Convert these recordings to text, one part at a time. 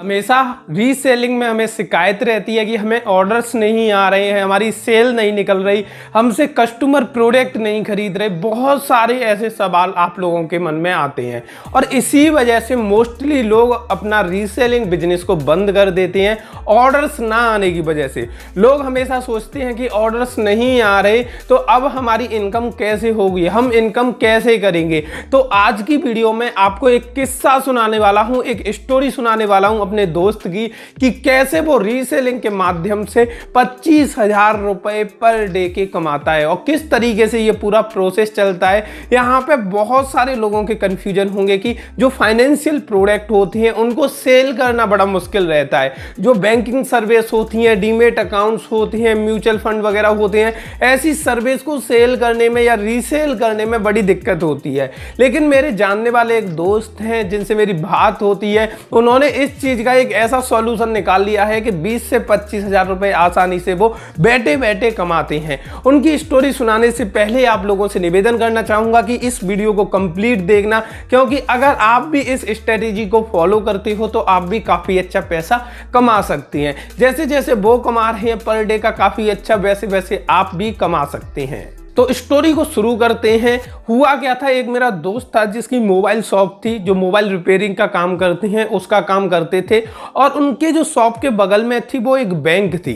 हमेशा रीसेलिंग में हमें शिकायत रहती है कि हमें ऑर्डर्स नहीं आ रहे हैं हमारी सेल नहीं निकल रही हमसे कस्टमर प्रोडक्ट नहीं खरीद रहे बहुत सारे ऐसे सवाल आप लोगों के मन में आते हैं और इसी वजह से मोस्टली लोग अपना रीसेलिंग बिजनेस को बंद कर देते हैं ऑर्डर्स ना आने की वजह से लोग हमेशा सोचते हैं कि ऑर्डर्स नहीं आ रहे तो अब हमारी इनकम कैसे होगी हम इनकम कैसे करेंगे तो आज की वीडियो में आपको एक किस्सा सुनाने वाला हूँ एक स्टोरी सुनाने वाला हूँ अपने दोस्त की कि कैसे वो रीसेलिंग के माध्यम से पच्चीस हजार रुपए पर डे के कमाता है और किस तरीके से ये पूरा प्रोसेस चलता है यहाँ पे बहुत सारे लोगों के कंफ्यूजन होंगे कि जो फाइनेंशियल प्रोडक्ट होते हैं उनको सेल करना बड़ा मुश्किल रहता है जो बैंकिंग सर्विस होती हैं डीमेट अकाउंट्स होते हैं म्यूचुअल फंड वगैरह होते हैं ऐसी सर्विस को सेल करने में या रीसेल करने में बड़ी दिक्कत होती है लेकिन मेरे जानने वाले एक दोस्त हैं जिनसे मेरी बात होती है उन्होंने इस चीज़ चीज का एक ऐसा सॉल्यूशन निकाल लिया है कि 20 से पच्चीस हजार रुपए आसानी से वो बैठे बैठे कमाते हैं उनकी स्टोरी सुनाने से पहले आप लोगों से निवेदन करना चाहूंगा कि इस वीडियो को कंप्लीट देखना क्योंकि अगर आप भी इस स्ट्रेटेजी को फॉलो करते हो तो आप भी काफी अच्छा पैसा कमा सकती हैं जैसे जैसे वो कमा रहे हैं पर डे का काफी अच्छा वैसे वैसे आप भी कमा सकते हैं तो स्टोरी को शुरू करते हैं हुआ क्या था एक मेरा दोस्त था जिसकी मोबाइल शॉप थी जो मोबाइल रिपेयरिंग का काम करते हैं उसका काम करते थे और उनके जो शॉप के बगल में थी वो एक बैंक थी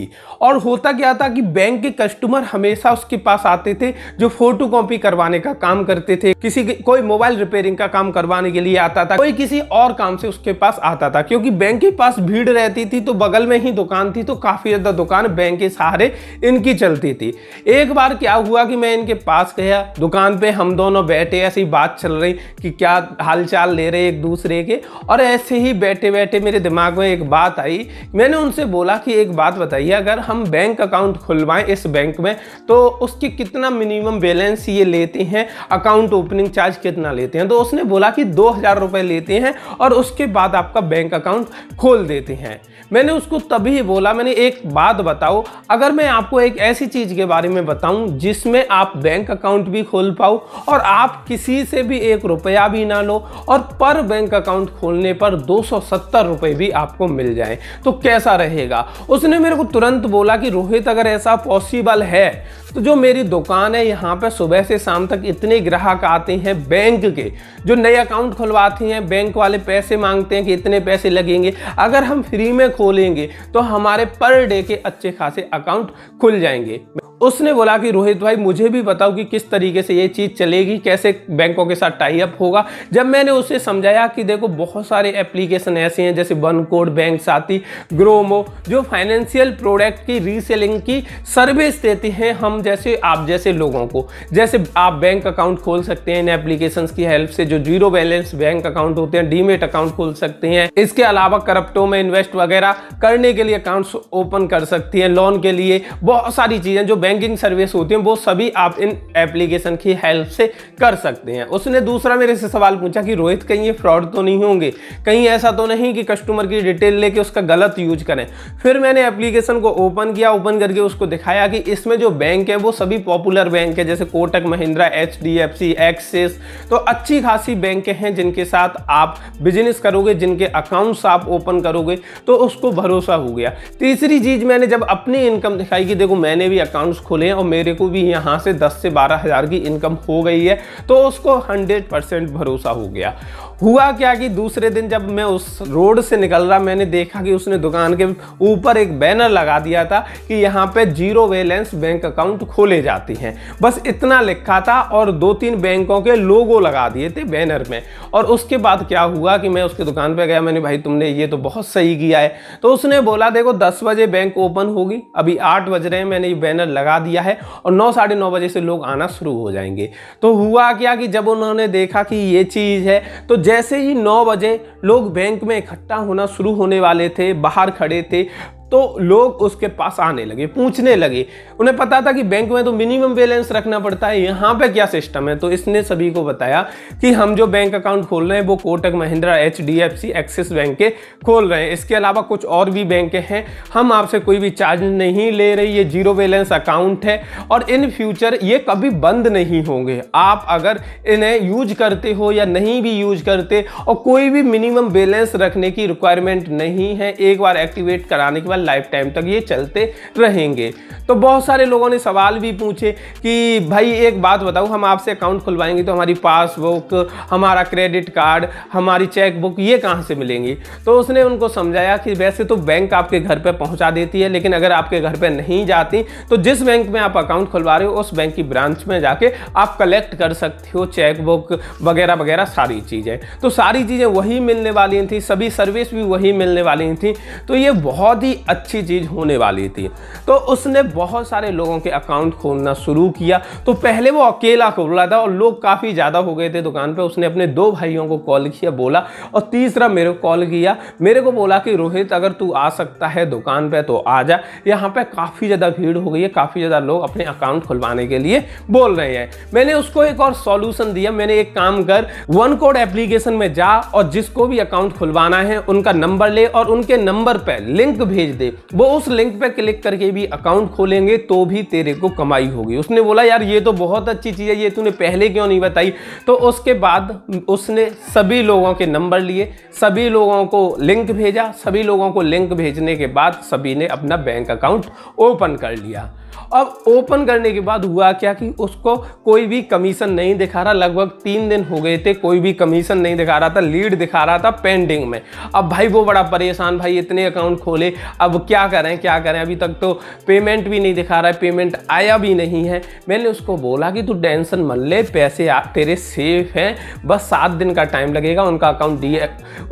और होता क्या था कि बैंक के कस्टमर हमेशा उसके पास आते थे जो फोटो कॉपी करवाने का काम करते थे किसी कोई मोबाइल रिपेयरिंग का काम करवाने के लिए आता था कोई किसी और काम से उसके पास आता था क्योंकि बैंक के पास भीड़ रहती थी तो बगल में ही दुकान थी तो काफ़ी ज़्यादा दुकान बैंक के सहारे इनकी चलती थी एक बार क्या हुआ कि मैं मैं इनके पास गया दुकान पे हम दोनों बैठे ऐसी बात चल रही कि क्या हालचाल ले रहे एक दूसरे के और ऐसे ही बैठे बैठे मेरे दिमाग में एक बात आई मैंने उनसे बोला कि एक बात बताइए अगर हम बैंक अकाउंट खुलवाएं इस बैंक में तो उसके कितना मिनिमम बैलेंस ये लेते हैं अकाउंट ओपनिंग चार्ज कितना लेते हैं तो उसने बोला कि दो हज़ार लेते हैं और उसके बाद आपका बैंक अकाउंट खोल देते हैं मैंने उसको तभी बोला मैंने एक बात बताओ अगर मैं आपको एक ऐसी चीज़ के बारे में बताऊं जिसमें आप आप बैंक अकाउंट भी खोल पाओ और आप किसी से भी एक रुपया भी ना लो और पर बैंक अकाउंट खोलने पर दो सौ भी आपको मिल जाए तो कैसा रहेगा उसने मेरे को तुरंत बोला कि रोहित अगर ऐसा पॉसिबल है तो जो मेरी दुकान है यहाँ पर सुबह से शाम तक इतने ग्राहक आते हैं बैंक के जो नए अकाउंट खुलवाते हैं बैंक वाले पैसे मांगते हैं कि इतने पैसे लगेंगे अगर हम फ्री में खोलेंगे तो हमारे पर डे के अच्छे खासे अकाउंट खुल जाएंगे उसने बोला कि रोहित भाई मुझे भी बताओ कि किस तरीके से ये चीज़ चलेगी कैसे बैंकों के साथ टाई अप होगा जब मैंने उसे समझाया कि देखो बहुत सारे एप्लीकेशन ऐसे हैं जैसे OneCode bank Sathi GroMo जो फाइनेंशियल प्रोडक्ट की रीसेलिंग की सर्विस देते हैं हम जैसे आप जैसे लोगों को जैसे आप बैंक अकाउंट खोल सकते हैं इन एप्लीकेशन की हेल्प से जो जीरो बैलेंस बैंक अकाउंट होते हैं डीमेट अकाउंट खोल सकते हैं इसके अलावा करप्टो में इन्वेस्ट वगैरह करने के लिए अकाउंट्स ओपन कर सकती हैं लोन के लिए बहुत सारी चीज़ें जो बैंक बैंकिंग सर्विस होती है वो सभी आप इन एप्लीकेशन की हेल्प से कर सकते हैं उसने दूसरा मेरे से सवाल पूछा कि रोहित कहीं ये फ्रॉड तो नहीं होंगे कहीं ऐसा तो नहीं कि कस्टमर की डिटेल लेके उसका गलत यूज करें फिर मैंने एप्लीकेशन को ओपन किया ओपन करके उसको दिखाया कि इसमें जो बैंक है वो सभी पॉपुलर बैंक है जैसे Kotak Mahindra H D F C Axis तो अच्छी खासी बैंक हैं जिनके साथ आप बिजनेस करोगे जिनके अकाउंट्स आप ओपन करोगे तो उसको भरोसा हो गया तीसरी चीज़ मैंने जब अपनी इनकम दिखाई कि देखो मैंने भी अकाउंट्स खुले और मेरे को भी यहाँ से दस से बारह हज़ार की इनकम हो गई है तो उसको हंड्रेड परसेंट भरोसा हो गया हुआ क्या कि दूसरे दिन जब मैं उस रोड से निकल रहा मैंने देखा कि उसने दुकान के ऊपर एक बैनर लगा दिया था कि यहाँ पे जीरो बैलेंस बैंक अकाउंट खोले जाते हैं बस इतना लिखा था और दो तीन बैंकों के लोगो लगा दिए थे बैनर में और उसके बाद क्या हुआ कि मैं उसके दुकान पर गया मैंने भाई तुमने ये तो बहुत सही किया है तो उसने बोला देखो दस बजे बैंक ओपन होगी अभी आठ बज रहे हैं मैंने ये बैनर लगा दिया है और नौ साढ़े नौ बजे से लोग आना शुरू हो जाएंगे तो हुआ क्या कि जब उन्होंने देखा कि ये चीज़ है तो जैसे ही नौ बजे लोग बैंक में इकट्ठा होना शुरू होने वाले थे बाहर खड़े थे तो लोग उसके पास आने लगे पूछने लगे उन्हें पता था कि बैंक में तो मिनिमम बैलेंस रखना पड़ता है यहाँ पे क्या सिस्टम है तो इसने सभी को बताया कि हम जो बैंक अकाउंट खोल रहे हैं वो Kotak Mahindra H D F C Axis bank के खोल रहे हैं इसके अलावा कुछ और भी बैंक हैं हम आपसे कोई भी चार्ज नहीं ले रहे ये जीरो बैलेंस अकाउंट है और इन फ्यूचर ये कभी बंद नहीं होंगे आप अगर इन्हें यूज करते हो या नहीं भी यूज करते और कोई भी मिनिमम बैलेंस रखने की रिक्वायरमेंट नहीं है एक बार एक्टिवेट कराने के बाद लाइफ टाइम तक ये चलते रहेंगे तो बहुत सारे लोगों ने सवाल भी पूछे कि भाई एक बात बताऊँ हम आपसे अकाउंट खुलवाएंगे तो हमारी पासबुक हमारा क्रेडिट कार्ड हमारी चेकबुक ये कहाँ से मिलेंगी तो उसने उनको समझाया कि वैसे तो बैंक आपके घर पर पहुँचा देती है लेकिन अगर आपके घर पर नहीं जाती तो जिस बैंक में आप अकाउंट खुलवा रहे हो उस बैंक की ब्रांच में जाके आप कलेक्ट कर सकते हो चेकबुक वगैरह वगैरह सारी चीज़ें तो सारी चीज़ें वही मिलने वाली थी सभी सर्विस भी वही मिलने वाली थी तो ये बहुत ही अच्छी चीज़ होने वाली थी तो उसने बहुत सारे लोगों के अकाउंट खोलना शुरू किया तो पहले वो अकेला खोल रहा था और लोग काफ़ी ज़्यादा हो गए थे दुकान पर उसने अपने दो भाइयों को कॉल किया बोला और तीसरा मेरे को कॉल किया मेरे को बोला कि रोहित अगर तू आ सकता है दुकान पर तो आ जा यहाँ पर काफ़ी ज़्यादा भीड़ हो गई है काफ़ी ज़्यादा लोग अपने अकाउंट खुलवाने के लिए बोल रहे हैं मैंने उसको एक और सॉल्यूशन दिया मैंने एक काम कर वन कोड एप्लीकेशन में जा और जिसको भी अकाउंट खुलवाना है उनका नंबर ले और उनके नंबर पर लिंक भेज भेज दे वो उस लिंक पे क्लिक करके भी अकाउंट खोलेंगे तो भी तेरे को कमाई होगी उसने बोला यार ये तो बहुत अच्छी चीज़ है ये तूने पहले क्यों नहीं बताई तो उसके बाद उसने सभी लोगों के नंबर लिए सभी लोगों को लिंक भेजा सभी लोगों को लिंक भेजने के बाद सभी ने अपना बैंक अकाउंट ओपन कर लिया अब ओपन करने के बाद हुआ क्या कि उसको कोई भी कमीशन नहीं दिखा रहा लगभग तीन दिन हो गए थे कोई भी कमीशन नहीं दिखा रहा था लीड दिखा रहा था पेंडिंग में अब भाई वो बड़ा परेशान भाई इतने अकाउंट खोले अब क्या करें क्या करें अभी तक तो पेमेंट भी नहीं दिखा रहा है पेमेंट आया भी नहीं है मैंने उसको बोला कि तू टेंशन मत ले पैसे आप तेरे सेफ हैं बस सात दिन का टाइम लगेगा उनका अकाउंट डी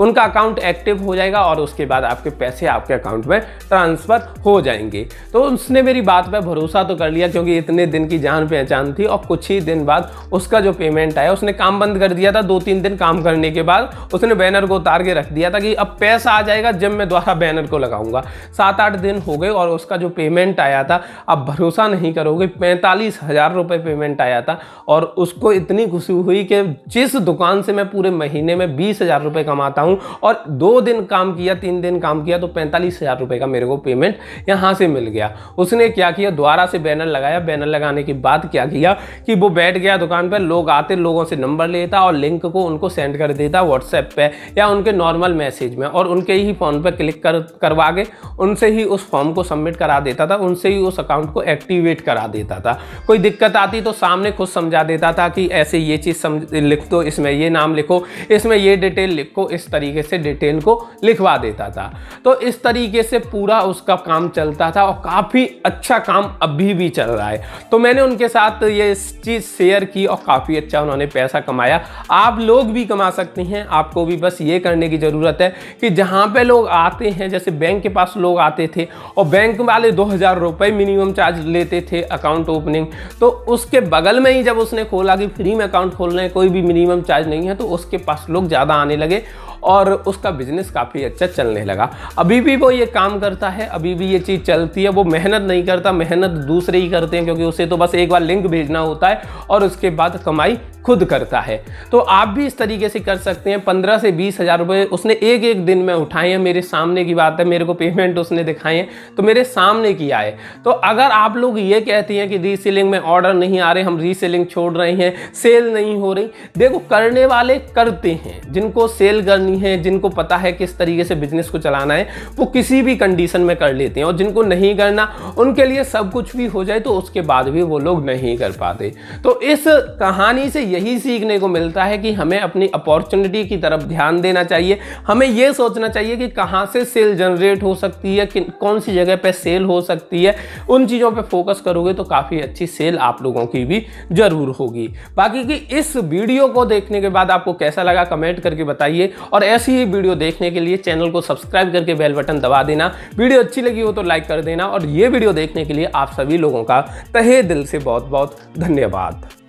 उनका अकाउंट एक्टिव हो जाएगा और उसके बाद आपके पैसे आपके अकाउंट में ट्रांसफ़र हो जाएंगे तो उसने मेरी बात पर भरोसा तो कर लिया क्योंकि इतने दिन की जान पहचान थी और कुछ ही दिन बाद उसका जो पेमेंट आया उसने काम बंद कर दिया था दो तीन दिन काम करने के बाद उसने बैनर को उतार के रख दिया था कि अब पैसा आ जाएगा जब मैं द्वारा बैनर को लगाऊंगा सात आठ दिन हो गए और उसका जो पेमेंट आया था अब भरोसा नहीं करोगे पैंतालीस हज़ार रुपये पेमेंट आया था और उसको इतनी खुशी हुई कि जिस दुकान से मैं पूरे महीने में बीस हज़ार रुपये कमाता हूँ और दो दिन काम किया तीन दिन काम किया तो पैंतालीस हज़ार रुपये का मेरे को पेमेंट यहाँ से मिल गया उसने क्या किया दोबारा से बैनर लगाया बैनर लगाने के बाद क्या किया कि वो बैठ गया दुकान पर लोग आते लोगों से नंबर लेता और लिंक को उनको सेंड कर देता व्हाट्सएप पर या उनके नॉर्मल मैसेज में और उनके ही फ़ोन पर क्लिक कर करवा के उनसे ही उस फॉर्म को सबमिट करा देता था उनसे ही उस अकाउंट को एक्टिवेट करा देता था कोई दिक्कत आती तो सामने खुद समझा देता था कि ऐसे ये चीज़ समझ लिख दो इसमें ये नाम लिखो इसमें ये डिटेल लिखो इस तरीके से डिटेल को लिखवा देता था तो इस तरीके से पूरा उसका काम चलता था और काफ़ी अच्छा काम अभी भी चल रहा है तो मैंने उनके साथ ये चीज़ शेयर की और काफ़ी अच्छा उन्होंने पैसा कमाया आप लोग भी कमा सकते हैं आपको भी बस ये करने की ज़रूरत है कि जहां पे लोग आते हैं जैसे बैंक के पास लोग आते थे और बैंक वाले दो हज़ार रुपये मिनिमम चार्ज लेते थे अकाउंट ओपनिंग तो उसके बगल में ही जब उसने खोला कि फ्री में अकाउंट खोलना है कोई भी मिनिमम चार्ज नहीं है तो उसके पास लोग ज़्यादा आने लगे और उसका बिजनेस काफ़ी अच्छा चलने लगा अभी भी वो ये काम करता है अभी भी ये चीज़ चलती है वो मेहनत नहीं करता मेहनत दूसरे ही करते हैं क्योंकि उसे तो बस एक बार लिंक भेजना होता है और उसके बाद कमाई खुद करता है तो आप भी इस तरीके से कर सकते हैं पंद्रह से बीस हज़ार रुपये उसने एक एक दिन में उठाए हैं मेरे सामने की बात है मेरे को पेमेंट उसने दिखाए हैं तो मेरे सामने किया है तो अगर आप लोग ये कहती हैं कि रीसेलिंग में ऑर्डर नहीं आ रहे हम रीसेलिंग छोड़ रहे हैं सेल नहीं हो रही देखो करने वाले करते हैं जिनको सेल करनी करनी है जिनको पता है किस तरीके से बिजनेस को चलाना है वो किसी भी कंडीशन में कर लेते हैं और जिनको नहीं करना उनके लिए सब कुछ भी हो जाए तो उसके बाद भी वो लोग नहीं कर पाते तो इस कहानी से यही सीखने को मिलता है कि हमें अपनी अपॉर्चुनिटी की तरफ ध्यान देना चाहिए हमें यह सोचना चाहिए कि कहाँ से सेल जनरेट हो सकती है कौन सी जगह पर सेल हो सकती है उन चीज़ों पर फोकस करोगे तो काफ़ी अच्छी सेल आप लोगों की भी ज़रूर होगी बाकी कि इस वीडियो को देखने के बाद आपको कैसा लगा कमेंट करके बताइए और और ऐसी ही वीडियो देखने के लिए चैनल को सब्सक्राइब करके बेल बटन दबा देना वीडियो अच्छी लगी हो तो लाइक कर देना और ये वीडियो देखने के लिए आप सभी लोगों का तहे दिल से बहुत बहुत धन्यवाद